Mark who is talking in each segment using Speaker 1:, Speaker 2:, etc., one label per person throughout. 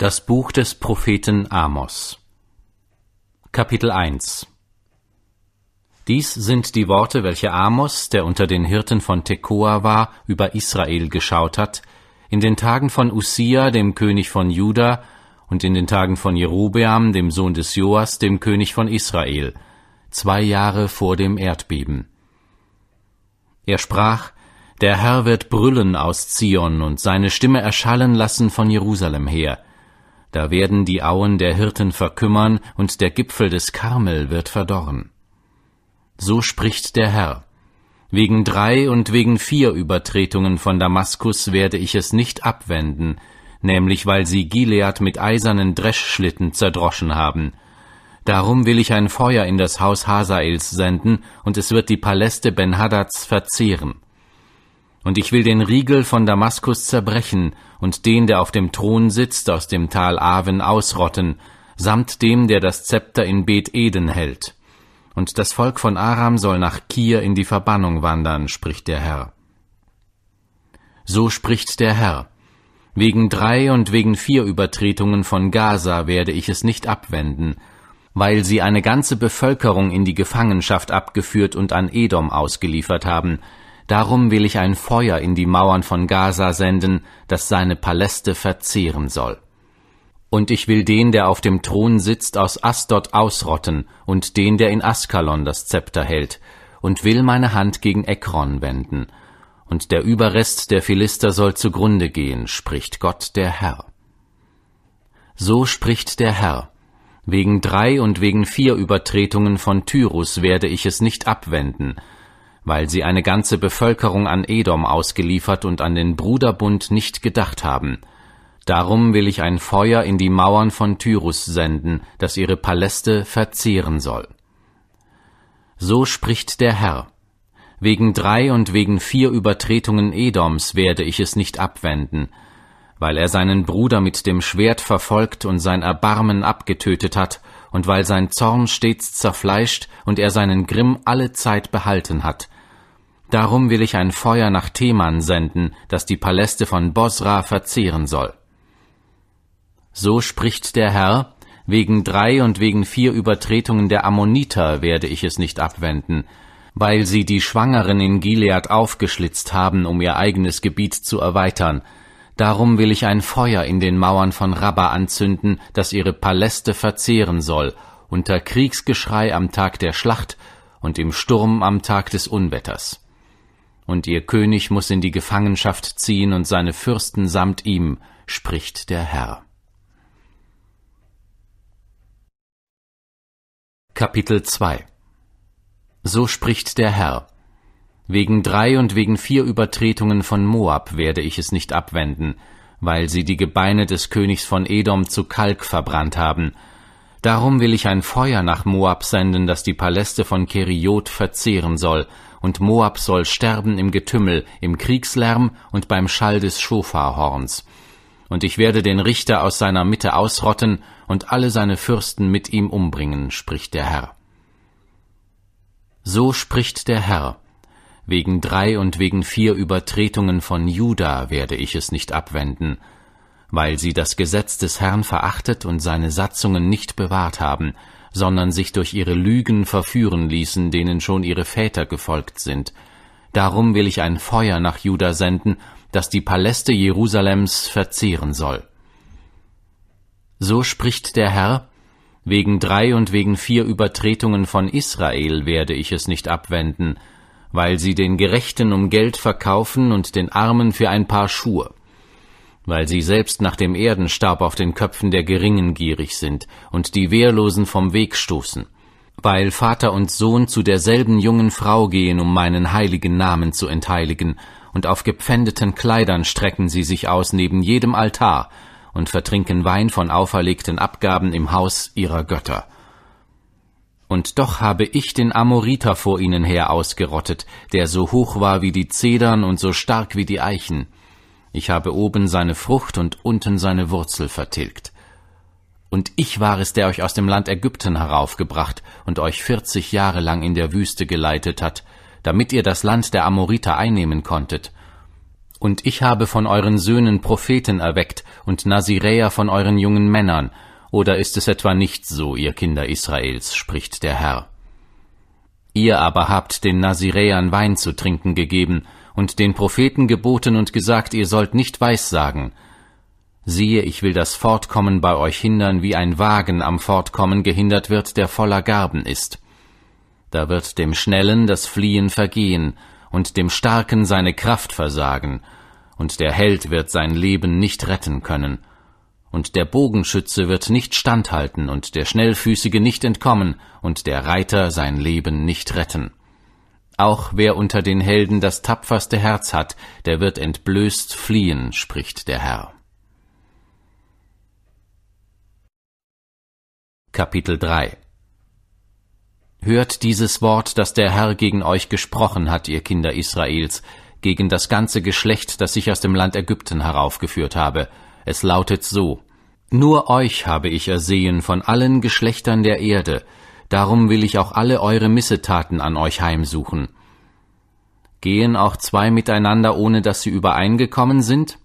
Speaker 1: Das Buch des Propheten Amos Kapitel 1 Dies sind die Worte, welche Amos, der unter den Hirten von Tekoa war, über Israel geschaut hat, in den Tagen von Usia, dem König von Juda, und in den Tagen von Jerobeam, dem Sohn des Joas, dem König von Israel, zwei Jahre vor dem Erdbeben. Er sprach, der Herr wird brüllen aus Zion und seine Stimme erschallen lassen von Jerusalem her da werden die Auen der Hirten verkümmern, und der Gipfel des Karmel wird verdorren. So spricht der Herr. Wegen drei und wegen vier Übertretungen von Damaskus werde ich es nicht abwenden, nämlich weil sie Gilead mit eisernen Dreschschlitten zerdroschen haben. Darum will ich ein Feuer in das Haus Hazaels senden, und es wird die Paläste Ben-Hadads verzehren und ich will den Riegel von Damaskus zerbrechen und den, der auf dem Thron sitzt, aus dem Tal Aven ausrotten, samt dem, der das Zepter in Bet Eden hält. Und das Volk von Aram soll nach Kir in die Verbannung wandern, spricht der Herr. So spricht der Herr. Wegen drei und wegen vier Übertretungen von Gaza werde ich es nicht abwenden, weil sie eine ganze Bevölkerung in die Gefangenschaft abgeführt und an Edom ausgeliefert haben, Darum will ich ein Feuer in die Mauern von Gaza senden, das seine Paläste verzehren soll. Und ich will den, der auf dem Thron sitzt, aus Asdod ausrotten und den, der in Askalon das Zepter hält, und will meine Hand gegen Ekron wenden. Und der Überrest der Philister soll zugrunde gehen, spricht Gott der Herr. So spricht der Herr. Wegen drei und wegen vier Übertretungen von Tyrus werde ich es nicht abwenden, weil sie eine ganze Bevölkerung an Edom ausgeliefert und an den Bruderbund nicht gedacht haben. Darum will ich ein Feuer in die Mauern von Tyrus senden, das ihre Paläste verzehren soll. So spricht der Herr. Wegen drei und wegen vier Übertretungen Edoms werde ich es nicht abwenden, weil er seinen Bruder mit dem Schwert verfolgt und sein Erbarmen abgetötet hat, und weil sein Zorn stets zerfleischt und er seinen Grimm alle Zeit behalten hat, Darum will ich ein Feuer nach Teman senden, das die Paläste von Bosra verzehren soll. So spricht der Herr, wegen drei und wegen vier Übertretungen der Ammoniter werde ich es nicht abwenden, weil sie die Schwangeren in Gilead aufgeschlitzt haben, um ihr eigenes Gebiet zu erweitern. Darum will ich ein Feuer in den Mauern von Rabba anzünden, das ihre Paläste verzehren soll, unter Kriegsgeschrei am Tag der Schlacht und im Sturm am Tag des Unwetters und ihr König muss in die Gefangenschaft ziehen und seine Fürsten samt ihm, spricht der Herr. Kapitel 2 So spricht der Herr. Wegen drei und wegen vier Übertretungen von Moab werde ich es nicht abwenden, weil sie die Gebeine des Königs von Edom zu Kalk verbrannt haben Darum will ich ein Feuer nach Moab senden, das die Paläste von Keriot verzehren soll, und Moab soll sterben im Getümmel, im Kriegslärm und beim Schall des Schofarhorns. Und ich werde den Richter aus seiner Mitte ausrotten und alle seine Fürsten mit ihm umbringen, spricht der Herr. So spricht der Herr. Wegen drei und wegen vier Übertretungen von Juda werde ich es nicht abwenden, weil sie das Gesetz des Herrn verachtet und seine Satzungen nicht bewahrt haben, sondern sich durch ihre Lügen verführen ließen, denen schon ihre Väter gefolgt sind. Darum will ich ein Feuer nach Juda senden, das die Paläste Jerusalems verzehren soll. So spricht der Herr, Wegen drei und wegen vier Übertretungen von Israel werde ich es nicht abwenden, weil sie den Gerechten um Geld verkaufen und den Armen für ein paar Schuhe weil sie selbst nach dem Erdenstab auf den Köpfen der Geringen gierig sind und die Wehrlosen vom Weg stoßen, weil Vater und Sohn zu derselben jungen Frau gehen, um meinen heiligen Namen zu entheiligen, und auf gepfändeten Kleidern strecken sie sich aus neben jedem Altar und vertrinken Wein von auferlegten Abgaben im Haus ihrer Götter. Und doch habe ich den Amoriter vor ihnen her ausgerottet, der so hoch war wie die Zedern und so stark wie die Eichen, ich habe oben seine Frucht und unten seine Wurzel vertilgt. Und ich war es, der euch aus dem Land Ägypten heraufgebracht und euch vierzig Jahre lang in der Wüste geleitet hat, damit ihr das Land der Amoriter einnehmen konntet. Und ich habe von euren Söhnen Propheten erweckt und Nasiräer von euren jungen Männern, oder ist es etwa nicht so, ihr Kinder Israels, spricht der Herr. Ihr aber habt den Nasiräern Wein zu trinken gegeben, und den Propheten geboten und gesagt, ihr sollt nicht weissagen. Siehe, ich will das Fortkommen bei euch hindern, wie ein Wagen am Fortkommen gehindert wird, der voller Garben ist. Da wird dem Schnellen das Fliehen vergehen und dem Starken seine Kraft versagen, und der Held wird sein Leben nicht retten können, und der Bogenschütze wird nicht standhalten und der Schnellfüßige nicht entkommen und der Reiter sein Leben nicht retten. Auch wer unter den Helden das tapferste Herz hat, der wird entblößt fliehen, spricht der Herr. Kapitel 3 Hört dieses Wort, das der Herr gegen euch gesprochen hat, ihr Kinder Israels, gegen das ganze Geschlecht, das ich aus dem Land Ägypten heraufgeführt habe. Es lautet so Nur euch habe ich ersehen von allen Geschlechtern der Erde, darum will ich auch alle eure Missetaten an euch heimsuchen. Gehen auch zwei miteinander, ohne dass sie übereingekommen sind?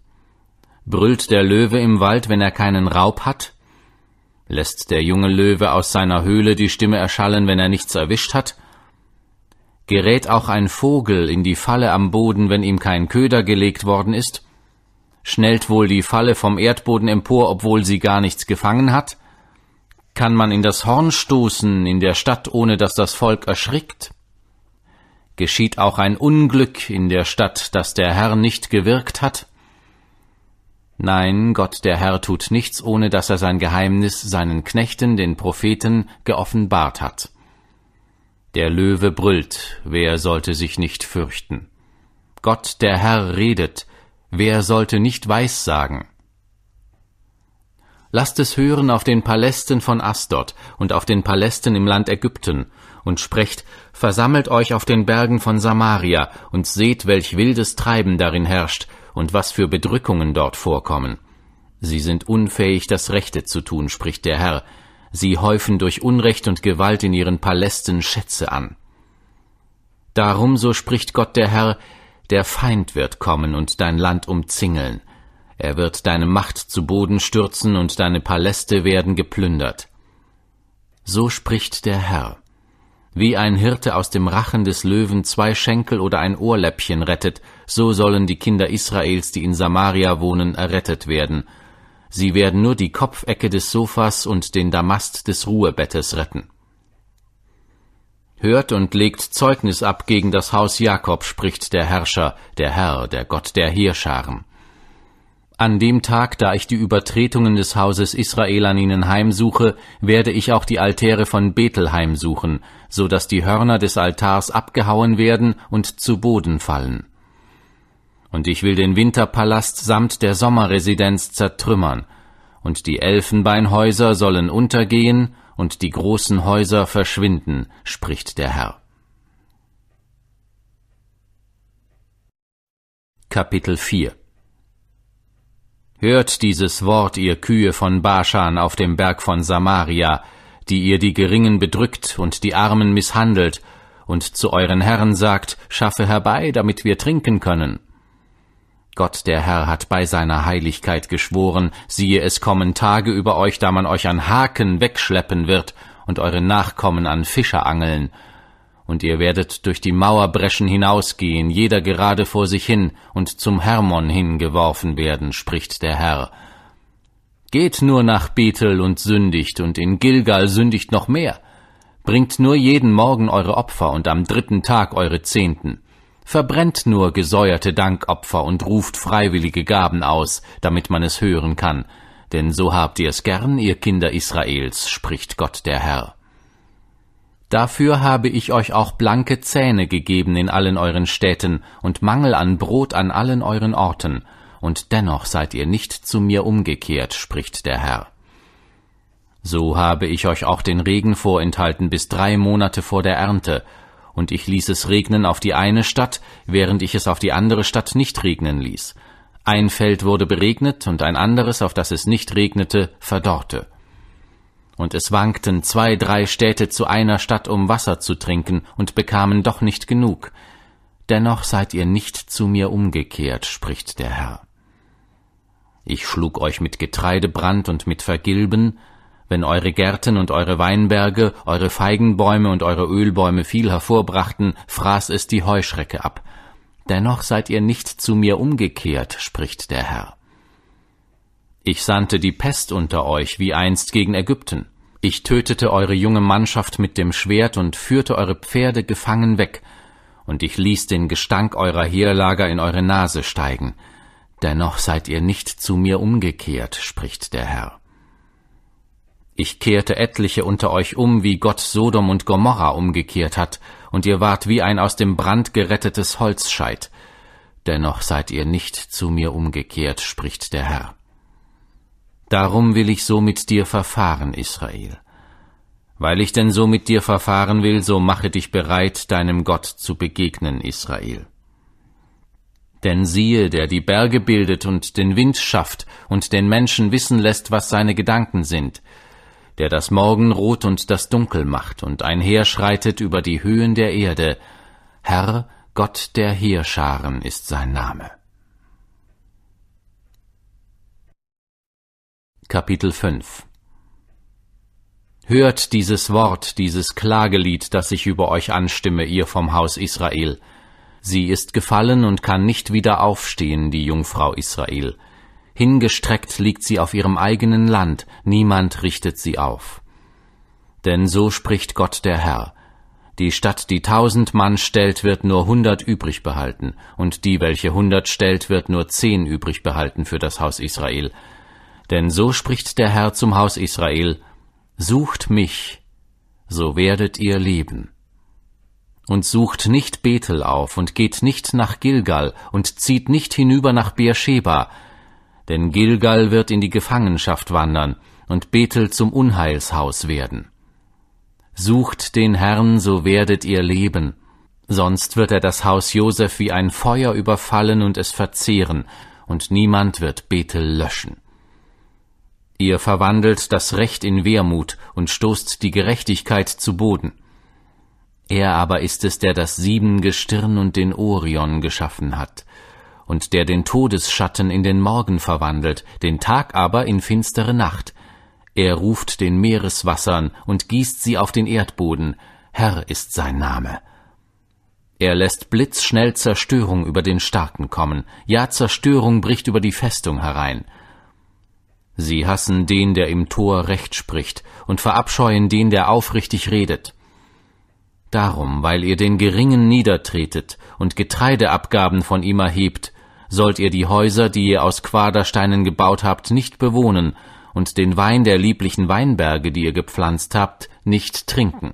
Speaker 1: Brüllt der Löwe im Wald, wenn er keinen Raub hat? Lässt der junge Löwe aus seiner Höhle die Stimme erschallen, wenn er nichts erwischt hat? Gerät auch ein Vogel in die Falle am Boden, wenn ihm kein Köder gelegt worden ist? Schnellt wohl die Falle vom Erdboden empor, obwohl sie gar nichts gefangen hat? Kann man in das Horn stoßen in der Stadt, ohne dass das Volk erschrickt? Geschieht auch ein Unglück in der Stadt, das der Herr nicht gewirkt hat? Nein, Gott der Herr tut nichts, ohne dass er sein Geheimnis seinen Knechten, den Propheten, geoffenbart hat. Der Löwe brüllt, wer sollte sich nicht fürchten? Gott der Herr redet, wer sollte nicht weissagen? Lasst es hören auf den Palästen von Asdod und auf den Palästen im Land Ägypten, und sprecht, versammelt euch auf den Bergen von Samaria und seht, welch wildes Treiben darin herrscht und was für Bedrückungen dort vorkommen. Sie sind unfähig, das Rechte zu tun, spricht der Herr. Sie häufen durch Unrecht und Gewalt in ihren Palästen Schätze an. Darum, so spricht Gott der Herr, der Feind wird kommen und dein Land umzingeln er wird deine Macht zu Boden stürzen und deine Paläste werden geplündert. So spricht der Herr. Wie ein Hirte aus dem Rachen des Löwen zwei Schenkel oder ein Ohrläppchen rettet, so sollen die Kinder Israels, die in Samaria wohnen, errettet werden. Sie werden nur die Kopfecke des Sofas und den Damast des Ruhebettes retten. Hört und legt Zeugnis ab gegen das Haus Jakob, spricht der Herrscher, der Herr, der Gott der Heerscharen. An dem Tag, da ich die Übertretungen des Hauses Israel an ihnen heimsuche, werde ich auch die Altäre von Bethel heimsuchen, so dass die Hörner des Altars abgehauen werden und zu Boden fallen. Und ich will den Winterpalast samt der Sommerresidenz zertrümmern, und die Elfenbeinhäuser sollen untergehen, und die großen Häuser verschwinden, spricht der Herr. Kapitel 4 Hört dieses Wort, ihr Kühe von Baschan auf dem Berg von Samaria, die ihr die Geringen bedrückt und die Armen misshandelt, und zu euren Herren sagt, schaffe herbei, damit wir trinken können. Gott der Herr hat bei seiner Heiligkeit geschworen, siehe, es kommen Tage über euch, da man euch an Haken wegschleppen wird und eure Nachkommen an Fischer angeln, und ihr werdet durch die Mauerbreschen hinausgehen, jeder gerade vor sich hin und zum Hermon hingeworfen werden, spricht der Herr. Geht nur nach Bethel und sündigt, und in Gilgal sündigt noch mehr. Bringt nur jeden Morgen eure Opfer und am dritten Tag eure Zehnten. Verbrennt nur gesäuerte Dankopfer und ruft freiwillige Gaben aus, damit man es hören kann. Denn so habt ihr es gern, ihr Kinder Israels, spricht Gott der Herr. Dafür habe ich euch auch blanke Zähne gegeben in allen euren Städten und Mangel an Brot an allen euren Orten, und dennoch seid ihr nicht zu mir umgekehrt, spricht der Herr. So habe ich euch auch den Regen vorenthalten bis drei Monate vor der Ernte, und ich ließ es regnen auf die eine Stadt, während ich es auf die andere Stadt nicht regnen ließ. Ein Feld wurde beregnet und ein anderes, auf das es nicht regnete, verdorrte und es wankten zwei, drei Städte zu einer Stadt, um Wasser zu trinken, und bekamen doch nicht genug. Dennoch seid ihr nicht zu mir umgekehrt, spricht der Herr. Ich schlug euch mit Getreidebrand und mit Vergilben, wenn eure Gärten und eure Weinberge, eure Feigenbäume und eure Ölbäume viel hervorbrachten, fraß es die Heuschrecke ab. Dennoch seid ihr nicht zu mir umgekehrt, spricht der Herr. Ich sandte die Pest unter euch, wie einst gegen Ägypten. Ich tötete eure junge Mannschaft mit dem Schwert und führte eure Pferde gefangen weg, und ich ließ den Gestank eurer Heerlager in eure Nase steigen. Dennoch seid ihr nicht zu mir umgekehrt, spricht der Herr. Ich kehrte etliche unter euch um, wie Gott Sodom und Gomorra umgekehrt hat, und ihr wart wie ein aus dem Brand gerettetes Holzscheit. Dennoch seid ihr nicht zu mir umgekehrt, spricht der Herr. Darum will ich so mit dir verfahren, Israel. Weil ich denn so mit dir verfahren will, so mache dich bereit, deinem Gott zu begegnen, Israel. Denn siehe, der die Berge bildet und den Wind schafft und den Menschen wissen lässt, was seine Gedanken sind, der das Morgenrot und das Dunkel macht und einherschreitet über die Höhen der Erde, Herr, Gott der Heerscharen ist sein Name. Kapitel 5 Hört dieses Wort, dieses Klagelied, das ich über euch anstimme, ihr vom Haus Israel. Sie ist gefallen und kann nicht wieder aufstehen, die Jungfrau Israel. Hingestreckt liegt sie auf ihrem eigenen Land, niemand richtet sie auf. Denn so spricht Gott der Herr. Die Stadt, die tausend Mann stellt, wird nur hundert übrig behalten, und die, welche hundert stellt, wird nur zehn übrig behalten für das Haus Israel denn so spricht der Herr zum Haus Israel, Sucht mich, so werdet ihr leben. Und sucht nicht Bethel auf und geht nicht nach Gilgal und zieht nicht hinüber nach Beersheba, denn Gilgal wird in die Gefangenschaft wandern und Bethel zum Unheilshaus werden. Sucht den Herrn, so werdet ihr leben, sonst wird er das Haus Joseph wie ein Feuer überfallen und es verzehren, und niemand wird Bethel löschen. Ihr verwandelt das Recht in Wehrmut und stoßt die Gerechtigkeit zu Boden. Er aber ist es, der das Siebengestirn und den Orion geschaffen hat, und der den Todesschatten in den Morgen verwandelt, den Tag aber in finstere Nacht. Er ruft den Meereswassern und gießt sie auf den Erdboden, Herr ist sein Name. Er lässt blitzschnell Zerstörung über den Starken kommen, ja Zerstörung bricht über die Festung herein, Sie hassen den, der im Tor Recht spricht, und verabscheuen den, der aufrichtig redet. Darum, weil ihr den Geringen niedertretet und Getreideabgaben von ihm erhebt, sollt ihr die Häuser, die ihr aus Quadersteinen gebaut habt, nicht bewohnen und den Wein der lieblichen Weinberge, die ihr gepflanzt habt, nicht trinken.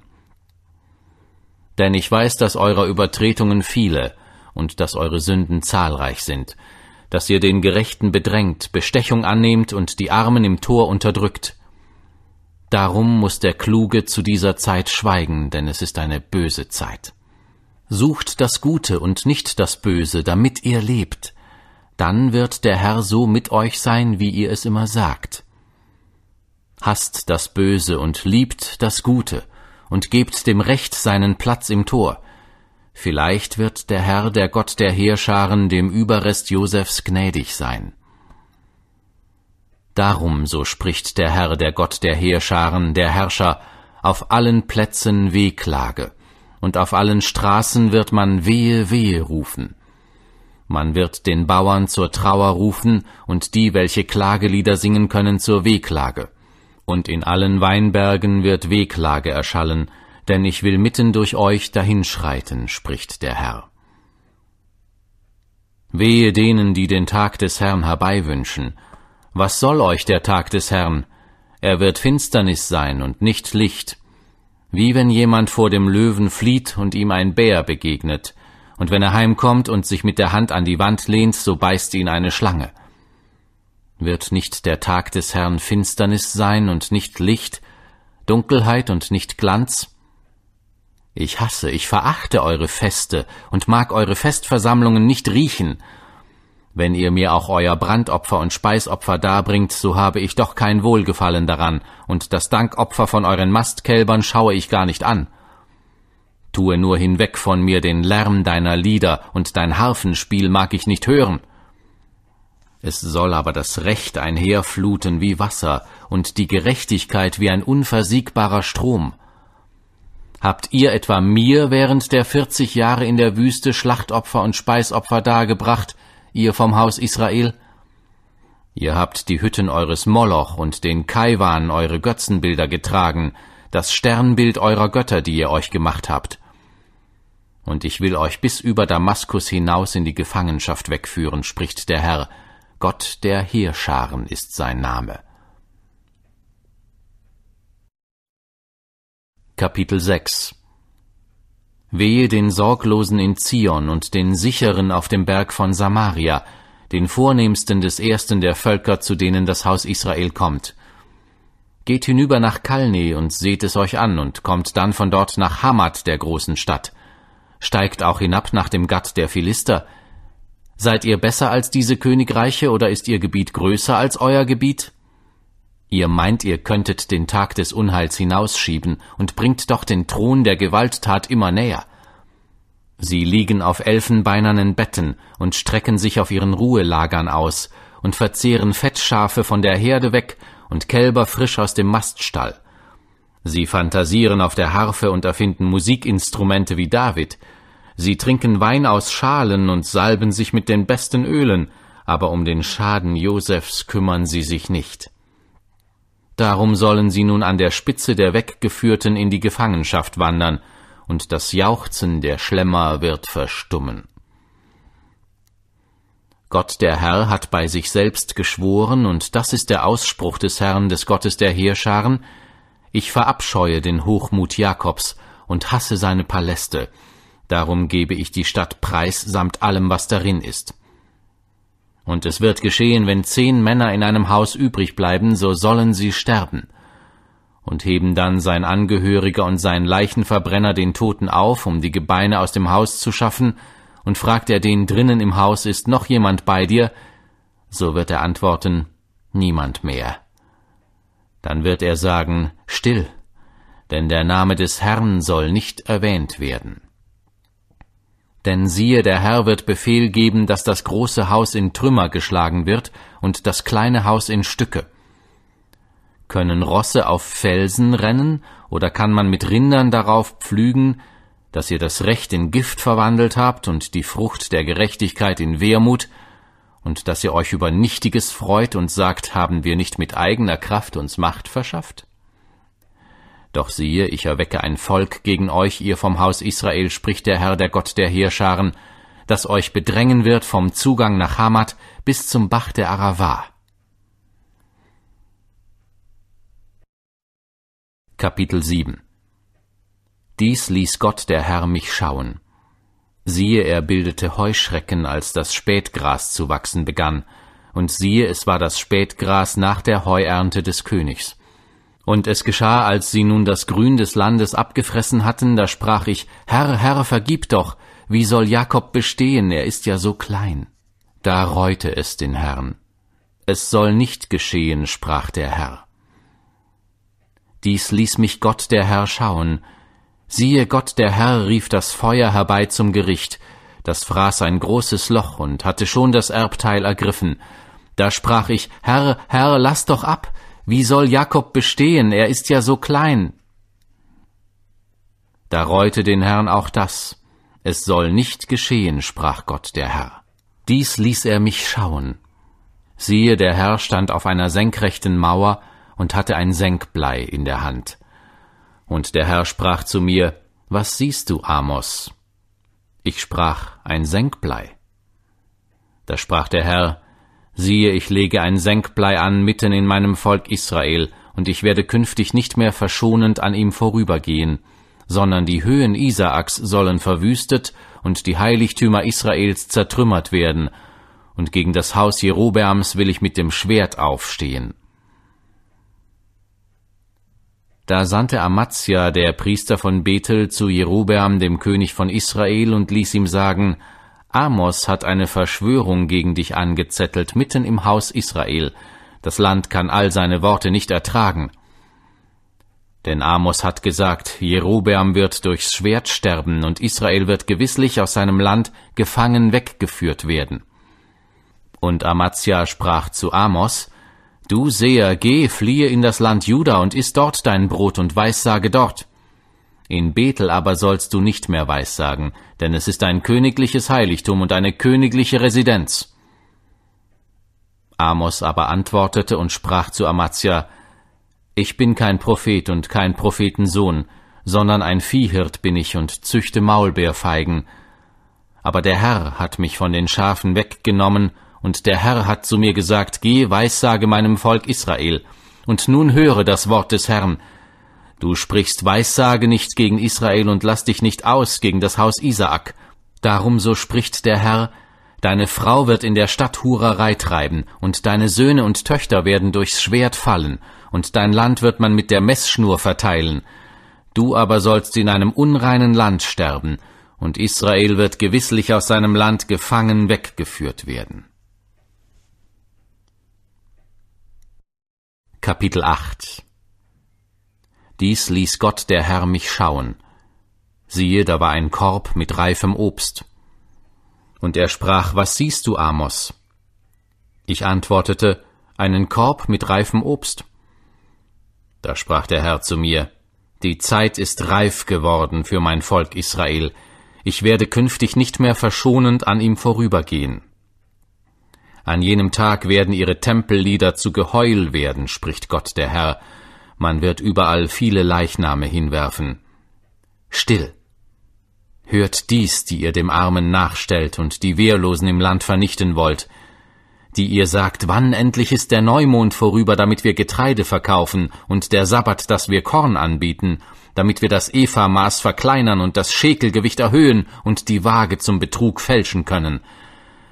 Speaker 1: Denn ich weiß, dass eurer Übertretungen viele und dass eure Sünden zahlreich sind, dass ihr den Gerechten bedrängt, Bestechung annehmt und die Armen im Tor unterdrückt. Darum muß der Kluge zu dieser Zeit schweigen, denn es ist eine böse Zeit. Sucht das Gute und nicht das Böse, damit ihr lebt. Dann wird der Herr so mit euch sein, wie ihr es immer sagt. Hasst das Böse und liebt das Gute und gebt dem Recht seinen Platz im Tor, Vielleicht wird der Herr, der Gott der Heerscharen, dem Überrest Josefs gnädig sein. Darum, so spricht der Herr, der Gott der Heerscharen, der Herrscher, auf allen Plätzen Wehklage, und auf allen Straßen wird man Wehe, Wehe rufen. Man wird den Bauern zur Trauer rufen und die, welche Klagelieder singen können, zur Wehklage. Und in allen Weinbergen wird Wehklage erschallen, denn ich will mitten durch euch dahinschreiten, spricht der Herr. Wehe denen, die den Tag des Herrn herbeiwünschen. Was soll euch der Tag des Herrn? Er wird Finsternis sein und nicht Licht. Wie wenn jemand vor dem Löwen flieht und ihm ein Bär begegnet, und wenn er heimkommt und sich mit der Hand an die Wand lehnt, so beißt ihn eine Schlange. Wird nicht der Tag des Herrn Finsternis sein und nicht Licht, Dunkelheit und nicht Glanz? Ich hasse, ich verachte eure Feste und mag eure Festversammlungen nicht riechen. Wenn ihr mir auch euer Brandopfer und Speisopfer darbringt, so habe ich doch kein Wohlgefallen daran, und das Dankopfer von euren Mastkälbern schaue ich gar nicht an. Tue nur hinweg von mir den Lärm deiner Lieder, und dein Harfenspiel mag ich nicht hören. Es soll aber das Recht einherfluten wie Wasser, und die Gerechtigkeit wie ein unversiegbarer Strom. Habt ihr etwa mir während der vierzig Jahre in der Wüste Schlachtopfer und Speisopfer dargebracht, ihr vom Haus Israel? Ihr habt die Hütten eures Moloch und den Kaiwan eure Götzenbilder getragen, das Sternbild eurer Götter, die ihr euch gemacht habt. Und ich will euch bis über Damaskus hinaus in die Gefangenschaft wegführen, spricht der Herr. Gott der Heerscharen ist sein Name. Kapitel 6 Wehe den Sorglosen in Zion und den Sicheren auf dem Berg von Samaria, den Vornehmsten des Ersten der Völker, zu denen das Haus Israel kommt. Geht hinüber nach Kalne und seht es euch an und kommt dann von dort nach Hamad, der großen Stadt. Steigt auch hinab nach dem Gatt der Philister. Seid ihr besser als diese Königreiche oder ist ihr Gebiet größer als euer Gebiet? Ihr meint, ihr könntet den Tag des Unheils hinausschieben und bringt doch den Thron der Gewalttat immer näher. Sie liegen auf elfenbeinernen Betten und strecken sich auf ihren Ruhelagern aus und verzehren Fettschafe von der Herde weg und Kälber frisch aus dem Maststall. Sie fantasieren auf der Harfe und erfinden Musikinstrumente wie David. Sie trinken Wein aus Schalen und salben sich mit den besten Ölen, aber um den Schaden Josefs kümmern sie sich nicht. Darum sollen sie nun an der Spitze der Weggeführten in die Gefangenschaft wandern, und das Jauchzen der Schlemmer wird verstummen. Gott der Herr hat bei sich selbst geschworen, und das ist der Ausspruch des Herrn des Gottes der Heerscharen, ich verabscheue den Hochmut Jakobs und hasse seine Paläste, darum gebe ich die Stadt preis samt allem, was darin ist. Und es wird geschehen, wenn zehn Männer in einem Haus übrig bleiben, so sollen sie sterben. Und heben dann sein Angehöriger und sein Leichenverbrenner den Toten auf, um die Gebeine aus dem Haus zu schaffen, und fragt er den drinnen im Haus, ist noch jemand bei dir? So wird er antworten, niemand mehr. Dann wird er sagen, still, denn der Name des Herrn soll nicht erwähnt werden. Denn siehe, der Herr wird Befehl geben, dass das große Haus in Trümmer geschlagen wird und das kleine Haus in Stücke. Können Rosse auf Felsen rennen, oder kann man mit Rindern darauf pflügen, dass ihr das Recht in Gift verwandelt habt und die Frucht der Gerechtigkeit in Wermut, und dass ihr euch über Nichtiges freut und sagt, haben wir nicht mit eigener Kraft uns Macht verschafft? Doch siehe, ich erwecke ein Volk gegen euch, ihr vom Haus Israel, spricht der Herr, der Gott der Heerscharen, das euch bedrängen wird vom Zugang nach Hamat bis zum Bach der Arava. Kapitel 7 Dies ließ Gott der Herr mich schauen. Siehe, er bildete Heuschrecken, als das Spätgras zu wachsen begann, und siehe, es war das Spätgras nach der Heuernte des Königs. Und es geschah, als sie nun das Grün des Landes abgefressen hatten, da sprach ich, Herr, Herr, vergib doch, wie soll Jakob bestehen, er ist ja so klein. Da reute es den Herrn. Es soll nicht geschehen, sprach der Herr. Dies ließ mich Gott der Herr schauen. Siehe, Gott der Herr rief das Feuer herbei zum Gericht, das fraß ein großes Loch und hatte schon das Erbteil ergriffen. Da sprach ich, Herr, Herr, lass doch ab, wie soll Jakob bestehen, er ist ja so klein? Da reute den Herrn auch das. Es soll nicht geschehen, sprach Gott der Herr. Dies ließ er mich schauen. Siehe, der Herr stand auf einer senkrechten Mauer und hatte ein Senkblei in der Hand. Und der Herr sprach zu mir, Was siehst du, Amos? Ich sprach, ein Senkblei. Da sprach der Herr, Siehe, ich lege ein Senkblei an mitten in meinem Volk Israel, und ich werde künftig nicht mehr verschonend an ihm vorübergehen, sondern die Höhen Isaaks sollen verwüstet und die Heiligtümer Israels zertrümmert werden, und gegen das Haus Jerobeams will ich mit dem Schwert aufstehen. Da sandte Amazia, der Priester von Bethel, zu Jerobeam, dem König von Israel, und ließ ihm sagen, Amos hat eine Verschwörung gegen dich angezettelt mitten im Haus Israel. Das Land kann all seine Worte nicht ertragen. Denn Amos hat gesagt, Jerobeam wird durchs Schwert sterben und Israel wird gewisslich aus seinem Land gefangen weggeführt werden. Und Amazia sprach zu Amos, Du Seher, geh, fliehe in das Land Juda und iss dort dein Brot und weissage dort. In Bethel aber sollst du nicht mehr weissagen, denn es ist ein königliches Heiligtum und eine königliche Residenz. Amos aber antwortete und sprach zu Amazia, Ich bin kein Prophet und kein Prophetensohn, sondern ein Viehhirt bin ich und züchte Maulbeerfeigen. Aber der Herr hat mich von den Schafen weggenommen, und der Herr hat zu mir gesagt, Geh, weissage meinem Volk Israel, und nun höre das Wort des Herrn, Du sprichst Weissage nicht gegen Israel und lass dich nicht aus gegen das Haus Isaak. Darum so spricht der Herr, Deine Frau wird in der Stadt Hurerei treiben, und deine Söhne und Töchter werden durchs Schwert fallen, und dein Land wird man mit der Messschnur verteilen. Du aber sollst in einem unreinen Land sterben, und Israel wird gewisslich aus seinem Land gefangen weggeführt werden. Kapitel 8 dies ließ Gott der Herr mich schauen. Siehe, da war ein Korb mit reifem Obst. Und er sprach, Was siehst du, Amos? Ich antwortete, Einen Korb mit reifem Obst. Da sprach der Herr zu mir, Die Zeit ist reif geworden für mein Volk Israel, ich werde künftig nicht mehr verschonend an ihm vorübergehen. An jenem Tag werden ihre Tempellieder zu Geheul werden, spricht Gott der Herr, man wird überall viele Leichname hinwerfen. Still. Hört dies, die ihr dem Armen nachstellt und die Wehrlosen im Land vernichten wollt, die ihr sagt, wann endlich ist der Neumond vorüber, damit wir Getreide verkaufen, und der Sabbat, dass wir Korn anbieten, damit wir das Eva-Maß verkleinern und das Schekelgewicht erhöhen und die Waage zum Betrug fälschen können,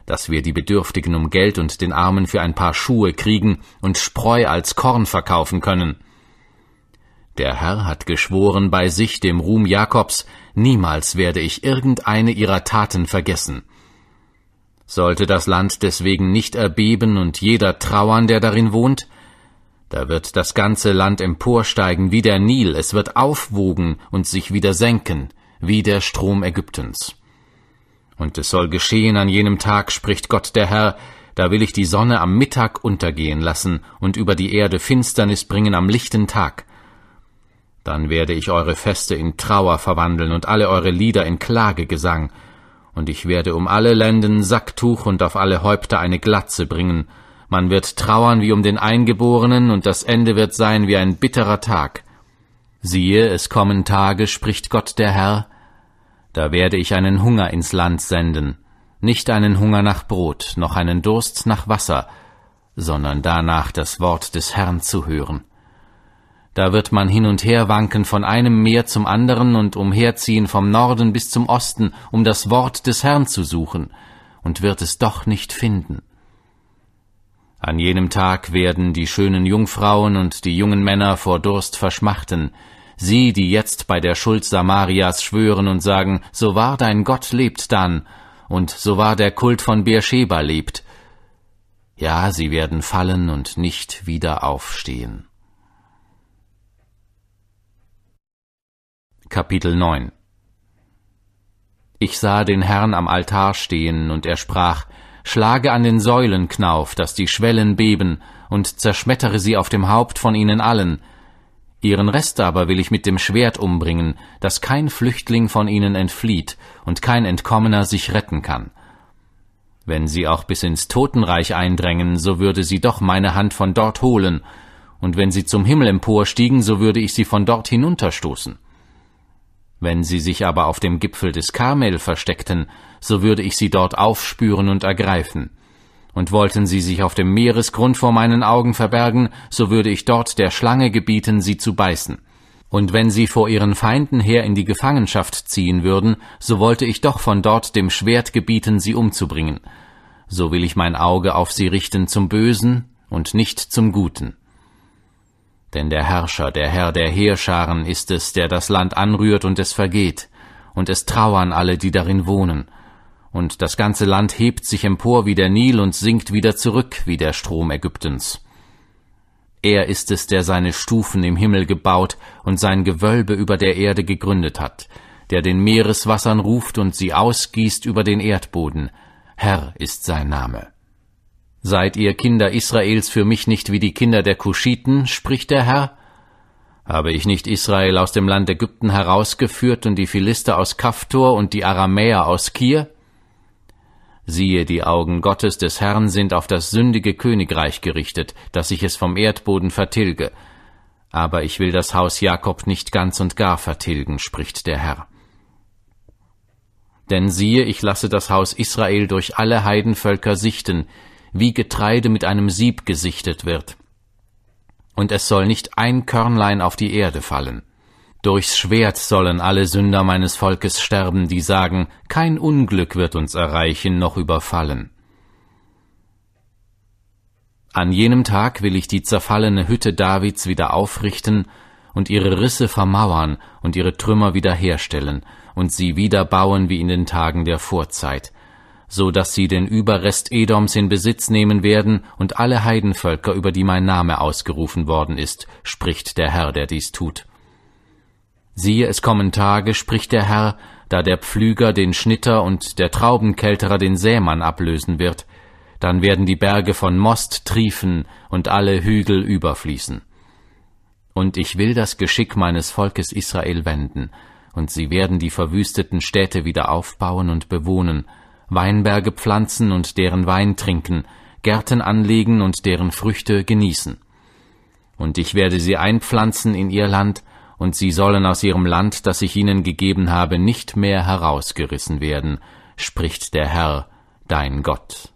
Speaker 1: dass wir die Bedürftigen um Geld und den Armen für ein paar Schuhe kriegen und Spreu als Korn verkaufen können, der Herr hat geschworen bei sich dem Ruhm Jakobs, niemals werde ich irgendeine ihrer Taten vergessen. Sollte das Land deswegen nicht erbeben und jeder trauern, der darin wohnt? Da wird das ganze Land emporsteigen wie der Nil, es wird aufwogen und sich wieder senken, wie der Strom Ägyptens. Und es soll geschehen an jenem Tag, spricht Gott der Herr, da will ich die Sonne am Mittag untergehen lassen und über die Erde Finsternis bringen am lichten Tag, dann werde ich eure Feste in Trauer verwandeln und alle eure Lieder in Klagegesang, und ich werde um alle Lenden Sacktuch und auf alle Häupter eine Glatze bringen, man wird trauern wie um den Eingeborenen, und das Ende wird sein wie ein bitterer Tag. Siehe, es kommen Tage, spricht Gott der Herr, da werde ich einen Hunger ins Land senden, nicht einen Hunger nach Brot, noch einen Durst nach Wasser, sondern danach das Wort des Herrn zu hören. Da wird man hin und her wanken von einem Meer zum anderen und umherziehen vom Norden bis zum Osten, um das Wort des Herrn zu suchen, und wird es doch nicht finden. An jenem Tag werden die schönen Jungfrauen und die jungen Männer vor Durst verschmachten, sie, die jetzt bei der Schuld Samarias schwören und sagen, so wahr dein Gott lebt dann, und so wahr der Kult von Beersheba lebt. Ja, sie werden fallen und nicht wieder aufstehen. Kapitel 9 Ich sah den Herrn am Altar stehen, und er sprach, Schlage an den Säulenknauf, dass die Schwellen beben, und zerschmettere sie auf dem Haupt von ihnen allen. Ihren Rest aber will ich mit dem Schwert umbringen, dass kein Flüchtling von ihnen entflieht und kein Entkommener sich retten kann. Wenn sie auch bis ins Totenreich eindrängen, so würde sie doch meine Hand von dort holen, und wenn sie zum Himmel emporstiegen, so würde ich sie von dort hinunterstoßen. Wenn sie sich aber auf dem Gipfel des Karmel versteckten, so würde ich sie dort aufspüren und ergreifen. Und wollten sie sich auf dem Meeresgrund vor meinen Augen verbergen, so würde ich dort der Schlange gebieten, sie zu beißen. Und wenn sie vor ihren Feinden her in die Gefangenschaft ziehen würden, so wollte ich doch von dort dem Schwert gebieten, sie umzubringen. So will ich mein Auge auf sie richten zum Bösen und nicht zum Guten. Denn der Herrscher, der Herr der Heerscharen ist es, der das Land anrührt und es vergeht, und es trauern alle, die darin wohnen. Und das ganze Land hebt sich empor wie der Nil und sinkt wieder zurück wie der Strom Ägyptens. Er ist es, der seine Stufen im Himmel gebaut und sein Gewölbe über der Erde gegründet hat, der den Meereswassern ruft und sie ausgießt über den Erdboden. Herr ist sein Name. Seid ihr Kinder Israels für mich nicht wie die Kinder der Kuschiten, spricht der Herr? Habe ich nicht Israel aus dem Land Ägypten herausgeführt und die Philister aus Kaftor und die Aramäer aus Kir? Siehe, die Augen Gottes des Herrn sind auf das sündige Königreich gerichtet, dass ich es vom Erdboden vertilge. Aber ich will das Haus Jakob nicht ganz und gar vertilgen, spricht der Herr. Denn siehe, ich lasse das Haus Israel durch alle Heidenvölker sichten, wie Getreide mit einem Sieb gesichtet wird. Und es soll nicht ein Körnlein auf die Erde fallen. Durchs Schwert sollen alle Sünder meines Volkes sterben, die sagen, kein Unglück wird uns erreichen noch überfallen. An jenem Tag will ich die zerfallene Hütte Davids wieder aufrichten und ihre Risse vermauern und ihre Trümmer wiederherstellen und sie wiederbauen wie in den Tagen der Vorzeit, so dass sie den Überrest Edoms in Besitz nehmen werden und alle Heidenvölker, über die mein Name ausgerufen worden ist, spricht der Herr, der dies tut. Siehe, es kommen Tage, spricht der Herr, da der Pflüger den Schnitter und der Traubenkälterer den Sämann ablösen wird, dann werden die Berge von Most triefen und alle Hügel überfließen. Und ich will das Geschick meines Volkes Israel wenden, und sie werden die verwüsteten Städte wieder aufbauen und bewohnen, Weinberge pflanzen und deren Wein trinken, Gärten anlegen und deren Früchte genießen. Und ich werde sie einpflanzen in ihr Land, und sie sollen aus ihrem Land, das ich ihnen gegeben habe, nicht mehr herausgerissen werden, spricht der Herr, dein Gott.